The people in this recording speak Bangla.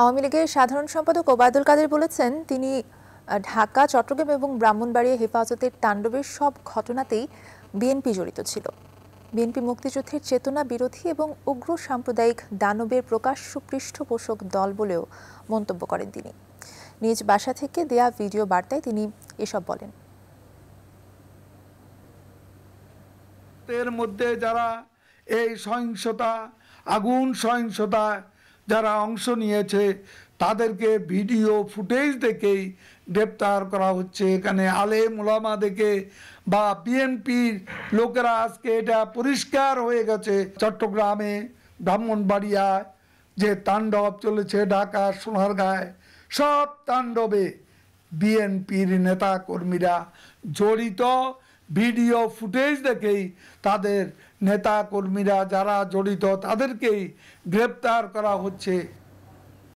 আওয়ামী লীগের সাধারণ সম্পাদক ওবায়দুল কাদের বলেছেন তিনি ঢাকা চট্টগ্রাম এবং ব্রাহ্মণবাড়িয়া হেফাজতের তাণ্ডবের সব ঘটনাতেই বিএনপি জড়িত ছিল বিএনপি মুক্তিযুদ্ধের চেতনা বিরোধী এবং উগ্র সাম্প্রদায়িক দানবের প্রকাশ্য পৃষ্ঠপোষক দল বলেও মন্তব্য করেন তিনি নিজ বাসা থেকে দেয়া ভিডিও বার্তায় তিনি এসব বলেন এর মধ্যে যারা এই সহিংসতা আগুন সহিংসতা যারা অংশ নিয়েছে তাদেরকে ভিডিও ফুটেজ দেখেই গ্রেপ্তার করা হচ্ছে এখানে আলে মুলামা দেখে বা বিএনপির লোকেরা আজকে এটা পরিষ্কার হয়ে গেছে চট্টগ্রামে ব্রাহ্মণবাড়িয়ায় যে তাণ্ডব চলেছে ঢাকা সোনারগাঁয় সব তাণ্ডবে বিএনপির নেতা কর্মীরা জড়িত ভিডিও ফুটেজ দেখেই তাদের নেতা কর্মীরা যারা জড়িত তাদেরকেই গ্রেপ্তার করা হচ্ছে